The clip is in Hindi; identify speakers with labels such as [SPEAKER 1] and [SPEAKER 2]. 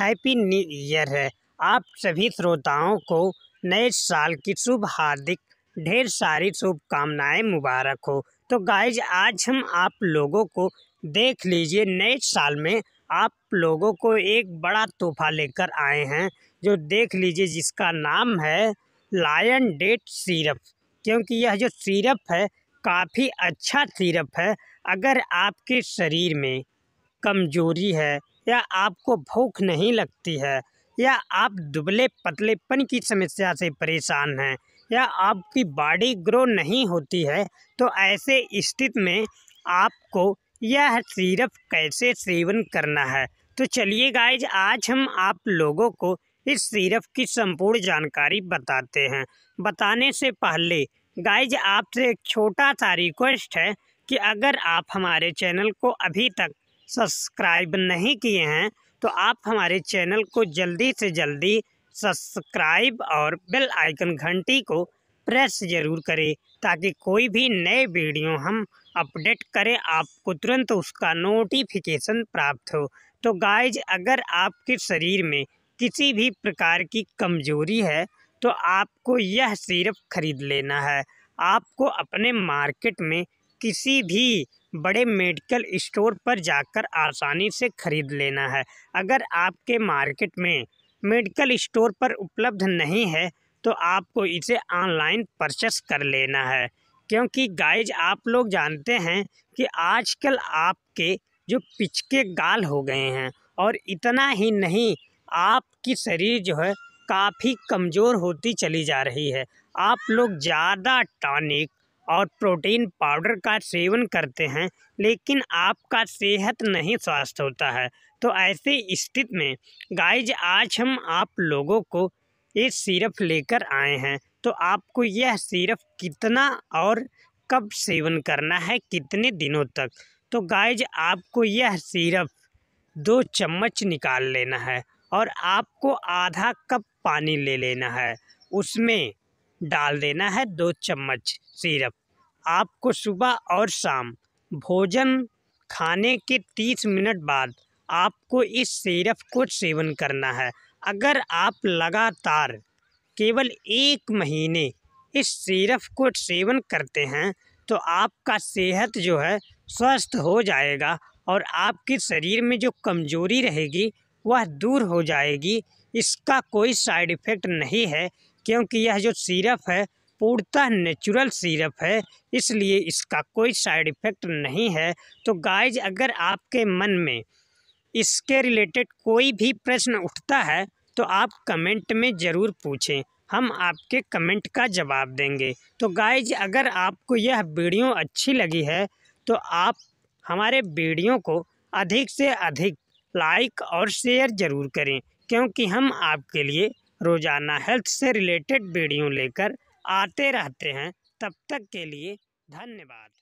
[SPEAKER 1] हैप्पी न्यू ईयर है आप सभी श्रोताओं को नए साल की शुभ हार्दिक ढेर सारी शुभकामनाएं मुबारक हो तो गाइज आज हम आप लोगों को देख लीजिए नए साल में आप लोगों को एक बड़ा तोहफा लेकर आए हैं जो देख लीजिए जिसका नाम है लायन डेट सिरप क्योंकि यह जो सिरप है काफ़ी अच्छा सिरप है अगर आपके शरीर में कमजोरी है या आपको भूख नहीं लगती है या आप दुबले पतलेपन की समस्या से परेशान हैं या आपकी बॉडी ग्रो नहीं होती है तो ऐसे स्थिति में आपको यह सिरप कैसे सेवन करना है तो चलिए गाइज आज हम आप लोगों को इस सिरप की संपूर्ण जानकारी बताते हैं बताने से पहले गाइज आपसे एक छोटा सा रिक्वेस्ट है कि अगर आप हमारे चैनल को अभी तक सब्सक्राइब नहीं किए हैं तो आप हमारे चैनल को जल्दी से जल्दी सब्सक्राइब और बेल आइकन घंटी को प्रेस ज़रूर करें ताकि कोई भी नए वीडियो हम अपडेट करें आपको तुरंत उसका नोटिफिकेशन प्राप्त हो तो गाइज अगर आपके शरीर में किसी भी प्रकार की कमजोरी है तो आपको यह सिरप खरीद लेना है आपको अपने मार्केट में किसी भी बड़े मेडिकल स्टोर पर जाकर आसानी से ख़रीद लेना है अगर आपके मार्केट में मेडिकल स्टोर पर उपलब्ध नहीं है तो आपको इसे ऑनलाइन परचेस कर लेना है क्योंकि गाइज आप लोग जानते हैं कि आजकल आपके जो पिचके गाल हो गए हैं और इतना ही नहीं आपकी शरीर जो है काफ़ी कमज़ोर होती चली जा रही है आप लोग ज़्यादा टॉनिक और प्रोटीन पाउडर का सेवन करते हैं लेकिन आपका सेहत नहीं स्वस्थ होता है तो ऐसे स्थिति में गाइज आज हम आप लोगों को ये सिरप लेकर आए हैं तो आपको यह सिरप कितना और कब सेवन करना है कितने दिनों तक तो गाइज आपको यह सिरप दो चम्मच निकाल लेना है और आपको आधा कप पानी ले लेना है उसमें डाल देना है दो चम्मच सिरप आपको सुबह और शाम भोजन खाने के तीस मिनट बाद आपको इस सिरप को सेवन करना है अगर आप लगातार केवल एक महीने इस सिरप को सेवन करते हैं तो आपका सेहत जो है स्वस्थ हो जाएगा और आपके शरीर में जो कमजोरी रहेगी वह दूर हो जाएगी इसका कोई साइड इफ़ेक्ट नहीं है क्योंकि यह जो सिरप है पूर्णतः नेचुरल सिरप है इसलिए इसका कोई साइड इफ़ेक्ट नहीं है तो गाइज अगर आपके मन में इसके रिलेटेड कोई भी प्रश्न उठता है तो आप कमेंट में ज़रूर पूछें हम आपके कमेंट का जवाब देंगे तो गाइज अगर आपको यह वीडियो अच्छी लगी है तो आप हमारे वीडियो को अधिक से अधिक लाइक और शेयर ज़रूर करें क्योंकि हम आपके लिए रोज़ाना हेल्थ से रिलेटेड वीडियो लेकर आते रहते हैं तब तक के लिए धन्यवाद